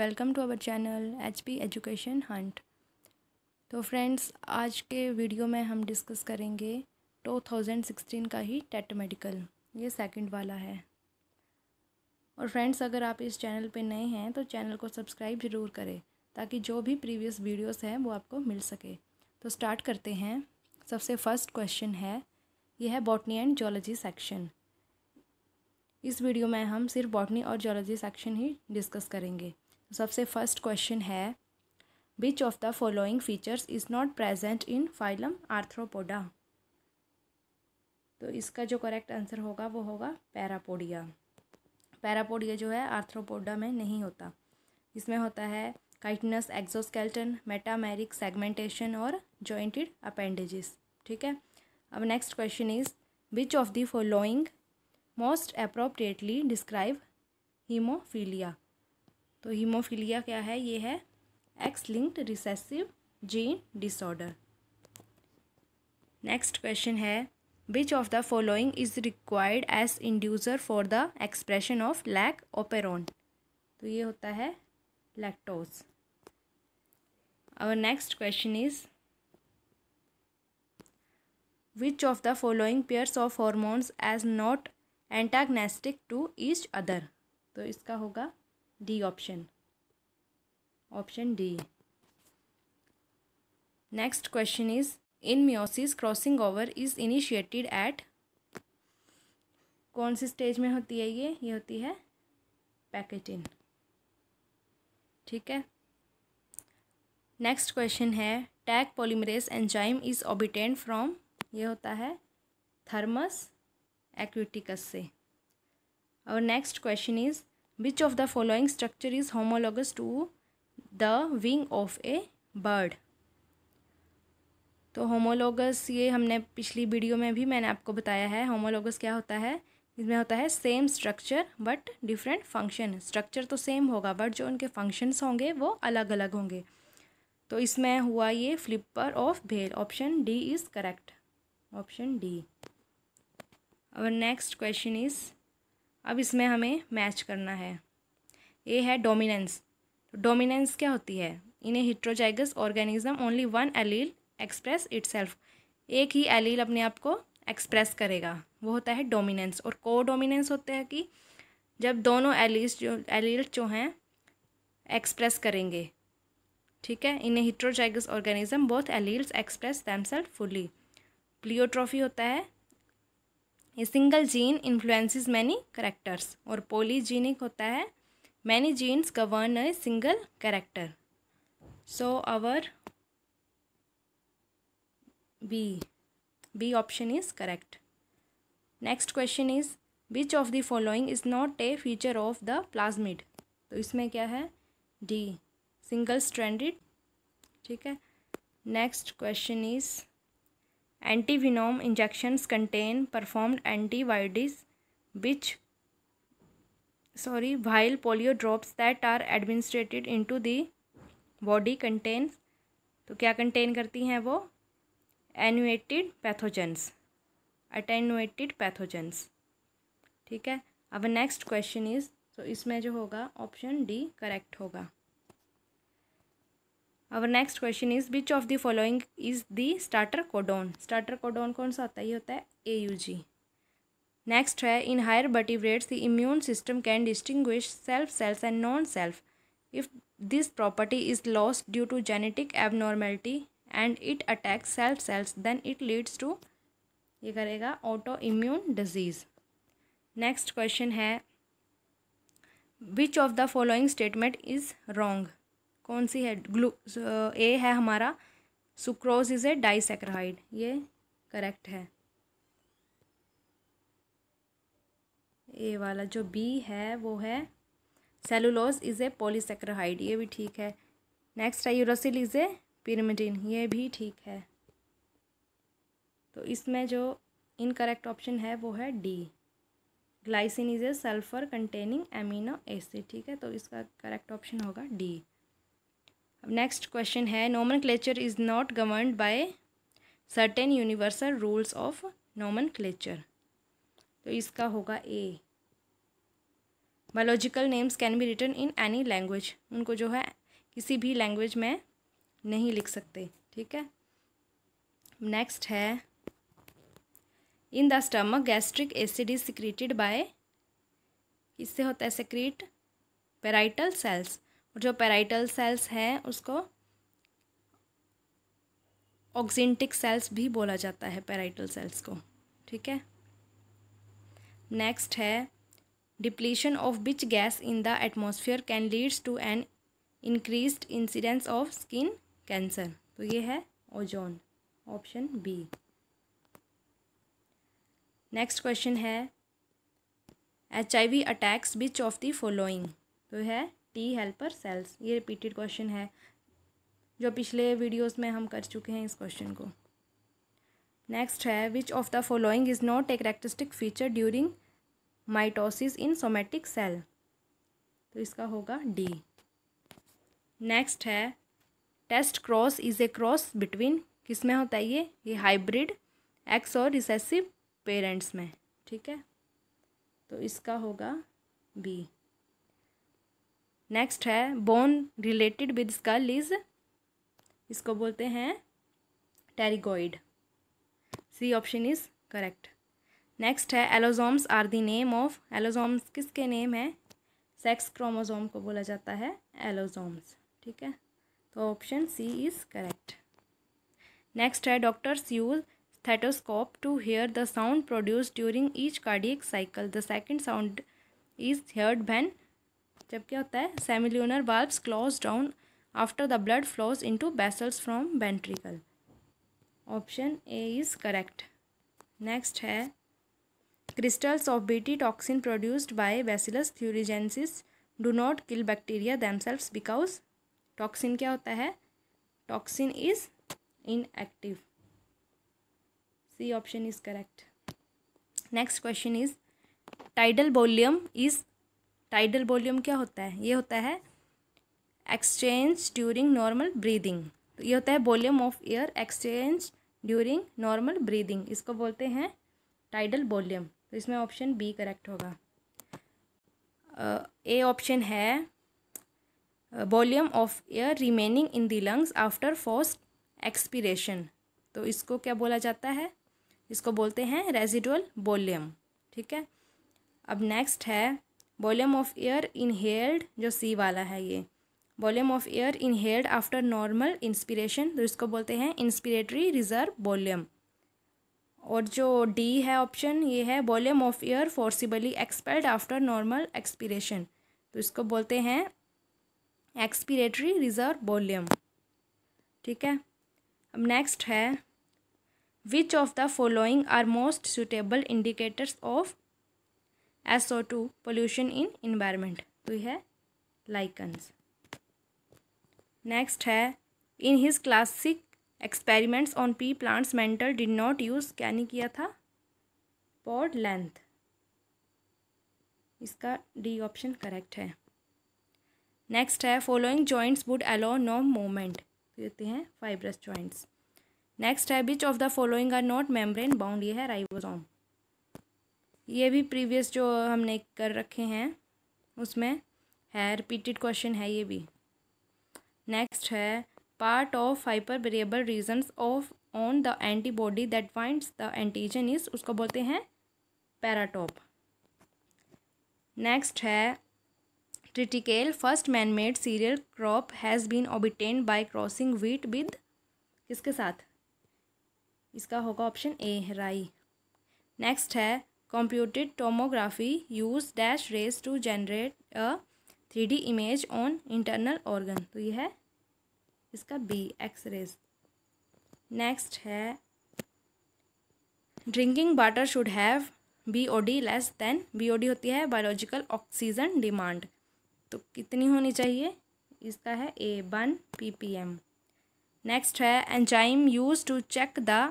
welcome to our channel H P education hunt तो friends आज के वीडियो में हम डिस्कस करेंगे 2016 का ही टेट मेडिकल ये सेकंड वाला है और फ्रेंड्स अगर आप इस चैनल पे नए हैं तो चैनल को सब्सक्राइब ज़रूर करें ताकि जो भी प्रीवियस वीडियोस हैं वो आपको मिल सके तो स्टार्ट करते हैं सबसे फर्स्ट क्वेश्चन है यह है बॉटनी एंड जोलॉजी सेक्शन इस वीडियो में हम सिर्फ बॉटनी और जोलॉजी सेक्शन ही डिस्कस करेंगे सबसे फर्स्ट क्वेश्चन है which of the following features is not present in phylum arthropoda तो इसका जो करेक्ट आंसर होगा वो होगा पैरापोडिया पैरापोडिया जो है आर्थ्रोपोडा में नहीं होता इसमें होता है काइटनस एक्सोस्केल्टन मेटामेरिक सेगमेंटेशन और जॉइंटेड अपेंडेजिस ठीक है अब next question is which of the following most appropriately describe haemophilia तो हीमोफीलिया क्या है ये है X linked recessive gene disorder next question है which of the following is required as inducer for the expression of lac operon तो ये होता है लैक्टोज और next question is which of the following pairs of hormones as not antagonistic to each other तो इसका होगा D option option D next question is in meiosis crossing over is initiated at कौन सी stage में होती है ये ये होती है पैकेटिन ठीक है नेक्स्ट क्वेश्चन है taq polymerase enzyme is obtained from ये होता है थर्मस एक्विटिकस से और next question is which of the following structure is homologous to the wing of a bird तो होमोलोगस ये हमने पिछली वीडियो में भी मैंने आपको बताया है होमोलोगस क्या होता है इसमें होता है same structure but different function structure तो सेम होगा बट जो उनके फंक्शंस होंगे वो अलग अलग होंगे तो इसमें हुआ ये flipper of whale option D is correct option D और नेक्स्ट क्वेश्चन इज़ अब इसमें हमें मैच करना है ये है डोमिनेंस तो डोमिनेंस क्या होती है in a heterozygous organism only one allele express itself एक ही एलील अपने आप को एक्सप्रेस करेगा वो होता है डोमिनेंस और को डोमिनेंस होते हैं कि जब दोनों एलील्स जो एलील जो हैं एक्सप्रेस करेंगे ठीक है इन्हें heterozygous organism both alleles express themselves fully pleiotropy होता है a single gene influence many characters और पोलीजीनिक होता है many genes govern a single character so our B B option is correct next question is which of the following is not a feature of the plasmid तो इसमें क्या है D single stranded ठीक है next question is antivenom injections contain performed antibiotics which sorry while polio drops that are administered into to body contain तो क्या contain करती हैं वो एनुएटेड पैथोजेंस अटेनुएटेड पैथोजेंस ठीक है अब नेक्स्ट क्वेश्चन इज तो इसमें जो होगा ऑप्शन डी करेक्ट होगा और next question is which of the following is the starter codon starter codon कौन सा होता है ये होता है ए यू जी नेक्स्ट है in higher vertebrates the immune system can distinguish self cells and non self if this property is loss due to genetic abnormality and it attacks self cells then it leads to ये करेगा auto immune disease next question है which of the following statement is wrong कौन सी है ग्लू ए है हमारा सुक्रोज इज़ ए डाइसेक्राइड ये करेक्ट है ए वाला जो बी है वो है सेलुलोज इज़ ए पोलीसेक्राइड ये भी ठीक है नेक्स्ट है यूरोसिल इज़ ए पिरामिडिन ये भी ठीक है तो इसमें जो इनकरेक्ट ऑप्शन है वो है D glycine is a sulphur containing amino acid ठीक है तो इसका करेक्ट ऑप्शन होगा डी अब नेक्स्ट क्वेश्चन है nomenclature is not governed by certain universal rules of nomenclature तो इसका होगा A biological names can be written in any language उनको जो है किसी भी लैंग्वेज में नहीं लिख सकते ठीक है नेक्स्ट है in the stomach gastric acid is secreted by इससे होता है सिक्रीट पेराइटल सेल्स जो पेराइटल सेल्स हैं उसको ऑक्सिंटिक सेल्स भी बोला जाता है पेराइटल सेल्स को ठीक है नेक्स्ट है depletion of which gas in the atmosphere can leads to an increase incidence of skin cancer तो ये है ozone option B next question है H I V attacks which of the following तो है टी हेल्पर सेल्स ये repeated question है जो पिछले वीडियोस में हम कर चुके हैं इस क्वेश्चन को नेक्स्ट है which of the following is not a characteristic feature during mitosis in somatic cell तो इसका होगा डी नेक्स्ट है test cross is a cross between किस में होता है ये ये हाइब्रिड एक्स और रिसेसिव पेरेंट्स में ठीक है तो इसका होगा बी नेक्स्ट है bone related with skull is इसको बोलते हैं pterygoid C option is correct next है allosomes are the name of एलोजोम्स किसके नेम है सेक्स क्रोमोजोम को बोला जाता है एलोजोम्स ठीक है तो option C is correct next है doctors use stethoscope to hear the sound produce during each cardiac cycle the second sound is heard when जब क्या होता है सेमिल्यूनर बाल्ब close down after the blood flows into vessels from ventricle option A is correct next है crystals of BT toxin produced by bacillus thuringiensis do not kill bacteria themselves because toxin क्या होता है toxin is inactive C option is correct next question is tidal volume is tidal volume क्या होता है ये होता है एक्सचेंज ड्यूरिंग नॉर्मल ब्रीदिंग तो ये होता है volume of air exchange during normal breathing इसको बोलते हैं टाइडल वॉल्यूम तो इसमें ऑप्शन बी करेक्ट होगा ए uh, ऑप्शन है volume of air remaining in the lungs after first expiration तो इसको क्या बोला जाता है इसको बोलते हैं रेजिडुअल वॉल्यूम ठीक है अब नेक्स्ट है वॉल्यूम ऑफ एयर इनहेल्ड जो सी वाला है ये volume of air inhaled after normal inspiration तो इसको बोलते हैं इंस्पिरेटरी रिजर्व वॉल्यूम और जो डी है ऑप्शन ये है volume of air forcibly expelled after normal expiration तो इसको बोलते हैं एक्सपिरेटरी रिजर्व वॉल्यूम ठीक है अब नेक्स्ट है which of the following are most suitable indicators of S O two pollution in environment तो यह है लाइकन्स नेक्स्ट है in his classic experiments on pea plants Mendel did not use क्या नहीं किया था पॉड लेंथ इसका डी ऑप्शन करेक्ट है नेक्स्ट है following joints would allow no movement देते हैं फाइब्रस जॉइंट्स नेक्स्ट है which of the following are not membrane bound ये है राइबोसोम ये भी प्रीवियस जो हमने कर रखे हैं उसमें है रिपीटेड क्वेश्चन है ये भी नेक्स्ट है part of hyper variable region of on the antibody that finds the antigen is उसको बोलते हैं पैराटॉप नेक्स्ट है triticale first manmade cereal crop has been obtained by crossing wheat with किसके साथ इसका होगा ऑप्शन ए राई नेक्स्ट है tomography uses dash rays to to a three D image on internal organ तो यह है इसका बी एक्स एक्सरेज नेक्स्ट है drinking water should have B O D less than B O D होती है biological oxygen demand तो कितनी होनी चाहिए इसका है A one P P M next है enzyme used to check the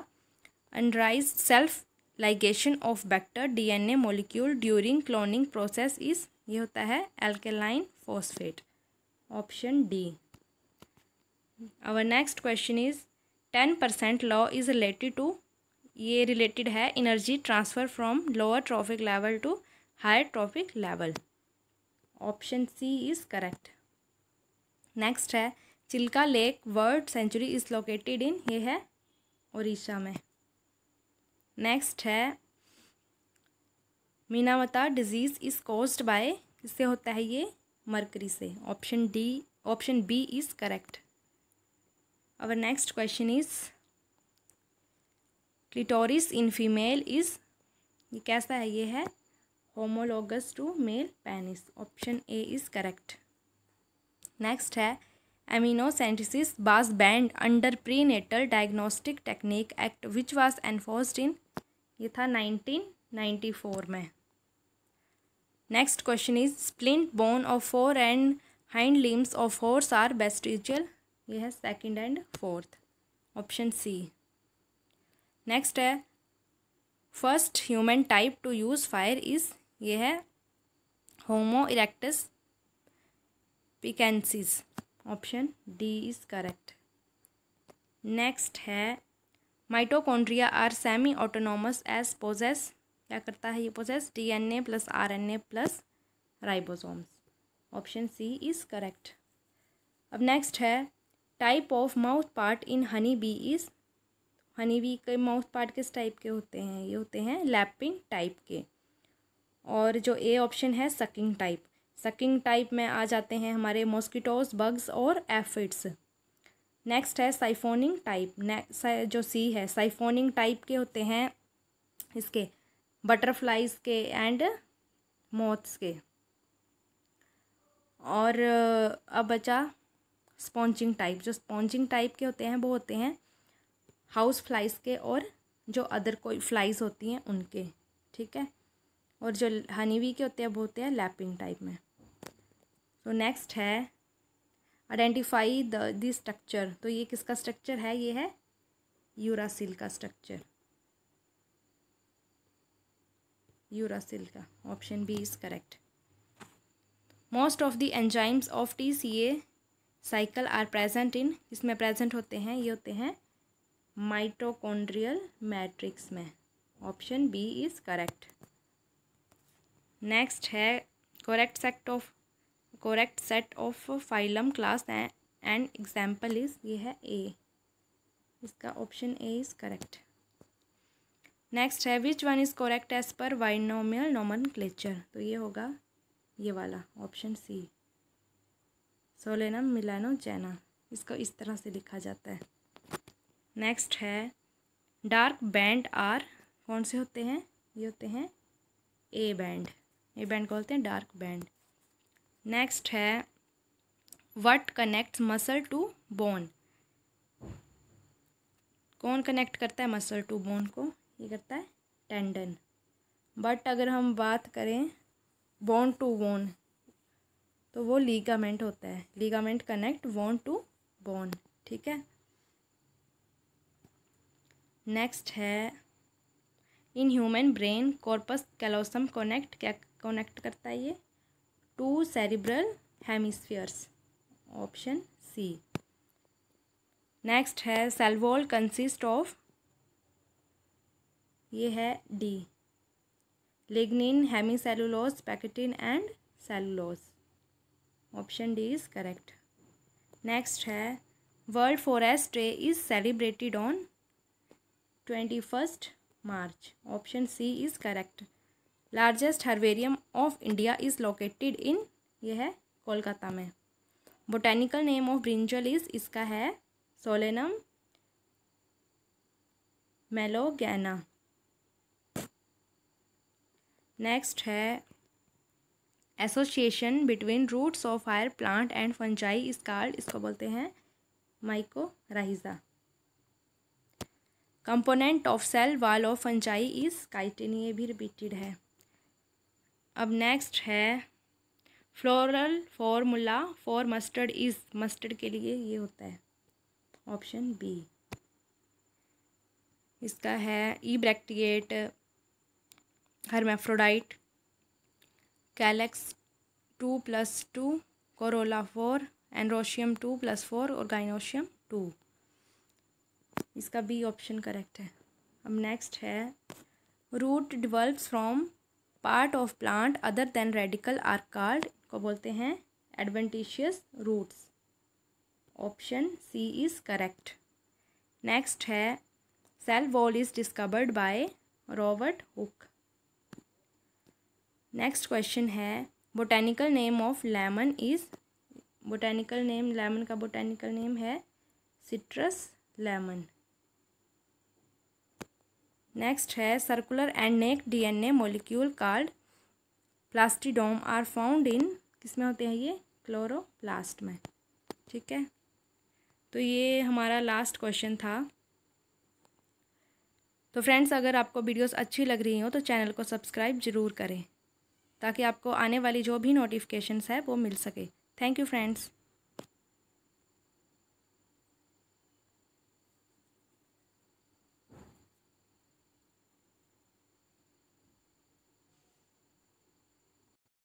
unrise self ligation of vector DNA molecule during cloning process is ये होता है alkaline phosphate option D our next question is ten percent law is related to ये related है energy transfer from lower trophic level to higher trophic level option C is correct next है Chilka lake world sanctuary is located इन ये है उड़ीसा में next है Minamata disease is caused by किससे होता है ये मरकरी से option D option B is correct our next question is clitoris in female is ये कैसा है ये है homologous to male penis option A is correct next है amniocentesis was banned under prenatal diagnostic technique act which was enforced in ये था 1994 में next question is splint bone of four and hind limbs of horse are best teacher ये है second and fourth option C next है first human type to use fire is ये है Homo erectus pekinensis option D is correct next है mitochondria are semi autonomous as possess क्या करता है ये possess DNA plus RNA plus ribosomes option C is correct अब next है type of mouth part in honey bee is honey bee के mouth part किस type के होते हैं ये होते हैं लैपिंग टाइप के और जो ए ऑप्शन है सकिंग टाइप सकिंग टाइप में आ जाते हैं हमारे मॉस्किटोज बग्स और एफिड्स नेक्स्ट है साइफोनिंग टाइप जो सी है साइफोनिंग टाइप के होते हैं इसके बटरफ्लाइज के एंड मोथ्स के और अब बचा स्पॉन्चिंग टाइप जो स्पॉन्चिंग टाइप के होते हैं वो होते हैं हाउस फ्लाइज के और जो अदर कोई फ्लाइज होती हैं उनके ठीक है और जो हनीवी के होते हैं वो होते हैं लैपिंग टाइप में तो नेक्स्ट है आइडेंटिफाई द दी स्ट्रक्चर तो ये किसका स्ट्रक्चर है ये है यूरासिल का स्ट्रक्चर यूरासिल का option B is correct most of the enzymes of T C A cycle are present in इसमें प्रेजेंट होते हैं ये होते हैं माइटोकॉन्ड्रियल मैट्रिक्स में option B is correct next है correct sect of correct set of phylum class and example is ये है ए इसका option A is correct next है which one is correct as per binomial नॉमन तो ये होगा ये वाला ऑप्शन सी सोलेनम मिलानो चैना इसको इस तरह से लिखा जाता है नेक्स्ट है डार्क बैंड आर कौन से होते हैं ये होते हैं ए बैंड ए बैंड को बोलते हैं डार्क बैंड नेक्स्ट है what connects muscle to bone कौन कनेक्ट करता है मसल टू बोन को ये करता है टेंडन बट अगर हम बात करें बोन टू बोन तो वो लीगामेंट होता है ligament connect bone to bone ठीक है नेक्स्ट है in human brain corpus callosum connect क्या कनेक्ट करता है ये two cerebral hemispheres option C next है सेलवॉल कंसिस्ट ऑफ ये है D lignin hemicellulose pectin and cellulose option D is correct next है world forest day is celebrated on twenty first March option C is correct largest herbarium of India is located in यह है कोलकाता में botanical name of brinjal is इसका है Solanum melongena next है association between roots of fire plant and fungi is called इसको बोलते हैं mycorrhiza component of cell wall of fungi is chitin ये भी रिपीटेड है अब नेक्स्ट है floral formula for mustard is mustard के लिए ये होता है ऑप्शन बी इसका है ebracteate hermaphrodite calyx two plus two corolla four androecium two plus four और गाइनोशियम टू इसका बी ऑप्शन करेक्ट है अब नेक्स्ट है root develop from part of plant other than radicle are called को बोलते हैं adventitious roots option C is correct next है cell wall is discovered by Robert Hooke next question है botanical name of lemon is botanical name lemon का botanical name है citrus lemon next है circular and naked DNA molecule called plastidome are found इन किस में होते हैं ये chloroplast में ठीक है तो ये हमारा लास्ट क्वेश्चन था तो फ्रेंड्स अगर आपको वीडियोस अच्छी लग रही हो तो चैनल को सब्सक्राइब ज़रूर करें ताकि आपको आने वाली जो भी नोटिफिकेशंस है वो मिल सके थैंक यू फ्रेंड्स